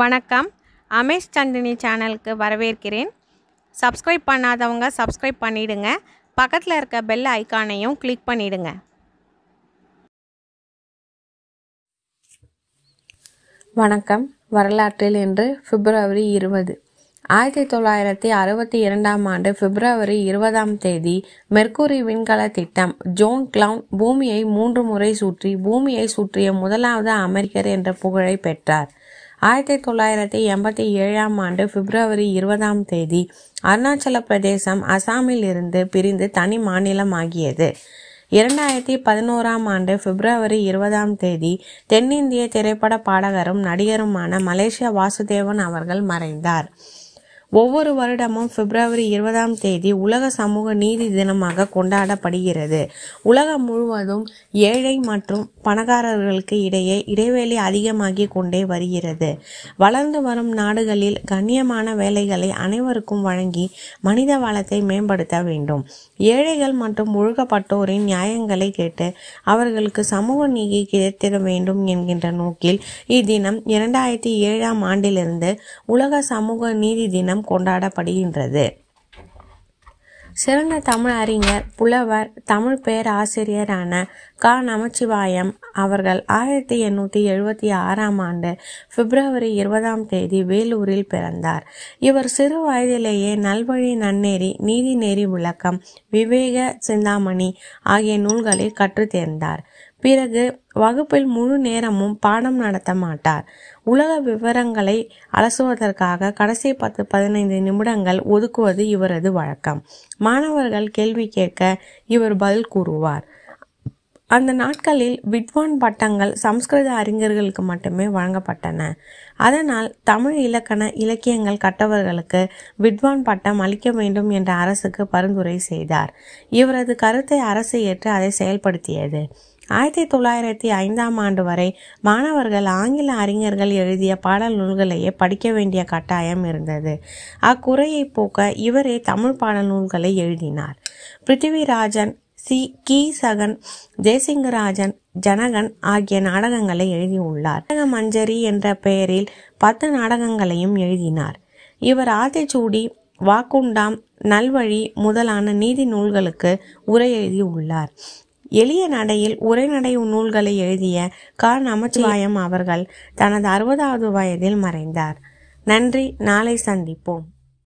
வணக்கம் அமேஷ் சந்தினி சேனலுக்கு வரவேற்கிறேன் சப்ஸ்கிரைப் பண்ணாதவங்க சப்ஸ்கிரைப் பண்ணிவிடுங்க பக்கத்தில் இருக்க பெல் ஐக்கானையும் கிளிக் பண்ணிவிடுங்க வணக்கம் வரலாற்றில் இன்று பிப்ரவரி இருபது ஆயிரத்தி தொள்ளாயிரத்தி அறுபத்தி இரண்டாம் ஆண்டு பிப்ரவரி இருபதாம் தேதி மெர்க்குரி விண்கல திட்டம் ஜோன் கிளவுன் பூமியை மூன்று முறை சுற்றி பூமியை சுற்றிய முதலாவது அமெரிக்கர் என்ற புகழை பெற்றார் ஆயிரத்தி தொள்ளாயிரத்தி எண்பத்தி ஏழாம் ஆண்டு பிப்ரவரி இருபதாம் தேதி அருணாச்சல பிரதேசம் அசாமில் இருந்து பிரிந்து தனி மாநிலமாகியது இரண்டாயிரத்தி பதினோராம் ஆண்டு பிப்ரவரி இருபதாம் தேதி தென்னிந்திய திரைப்பட பாடகரும் நடிகருமான மலேசிய வாசுதேவன் அவர்கள் மறைந்தார் ஒவ்வொரு வருடமும் பிப்ரவரி இருபதாம் தேதி உலக சமூக நீதி தினமாக கொண்டாடப்படுகிறது உலகம் முழுவதும் ஏழை மற்றும் பணக்காரர்களுக்கு இடையே இடைவெளி அதிகமாகி கொண்டே வருகிறது வளர்ந்து வரும் நாடுகளில் கண்ணியமான வேலைகளை அனைவருக்கும் வழங்கி மனித வளத்தை மேம்படுத்த வேண்டும் ஏழைகள் மற்றும் ஒழுகப்பட்டோரின் நியாயங்களை கேட்டு அவர்களுக்கு சமூக நீதி கிடைத்திட வேண்டும் என்கின்ற நோக்கில் இத்தினம் இரண்டாயிரத்தி ஏழாம் ஆண்டிலிருந்து உலக சமூக நீதி தினம் தினம் கொண்டாடப்படுகின்றது சிறந்த தமிழ் அறிஞர் புலவர் தமிழ் பேராசிரியரான க நமச்சிவாயம் அவர்கள் ஆயிரத்தி எண்ணூற்றி எழுபத்தி ஆறாம் ஆண்டு பிப்ரவரி இருபதாம் தேதி வேலூரில் பிறந்தார் இவர் சிறு வயதிலேயே நல்வழி நன்னெறி நீதிநெறி விளக்கம் விவேக சிந்தாமணி ஆகிய நூல்களில் கற்றுத்தேர்ந்தார் பிறகு வகுப்பில் முழு நேரமும் பாடம் நடத்த மாட்டார் உலக விவரங்களை அலசுவதற்காக கடைசி பத்து பதினைந்து நிமிடங்கள் ஒதுக்குவது இவரது வழக்கம் மாணவர்கள் கேள்வி கேட்க இவர் பதில் கூறுவார் அந்த நாட்களில் விட்வான் பட்டங்கள் சம்ஸ்கிருத அறிஞர்களுக்கு மட்டுமே வழங்கப்பட்டன அதனால் தமிழ் இலக்கண இலக்கியங்கள் கற்றவர்களுக்கு விட்வான் பட்டம் அளிக்க வேண்டும் என்ற அரசுக்கு பரிந்துரை செய்தார் இவரது கருத்தை அரசு ஏற்று அதை செயல்படுத்தியது ஆயிரத்தி தொள்ளாயிரத்தி ஐந்தாம் ஆண்டு வரை மாணவர்கள் ஆங்கில அறிஞர்கள் எழுதிய பாடல் நூல்களையே படிக்க வேண்டிய கட்டாயம் இருந்தது அக்குறையை போக்க இவரே தமிழ் பாடல் நூல்களை எழுதினார் பிருத்திவிராஜன் சி கி சகன் ஜெய்சிங்கராஜன் ஜனகன் ஆகிய நாடகங்களை எழுதியுள்ளார் நாடக மஞ்சரி என்ற பெயரில் பத்து நாடகங்களையும் எழுதினார் இவர் ஆத்திச்சூடி வாக்குண்டாம் நல்வழி முதலான நீதி நூல்களுக்கு உரை எழுதியுள்ளார் எளிய நடையில் உரைநடை நூல்களை எழுதிய க நமச்சிவாயம் அவர்கள் தனது அறுபதாவது வயதில் மறைந்தார் நன்றி நாளை சந்திப்போம்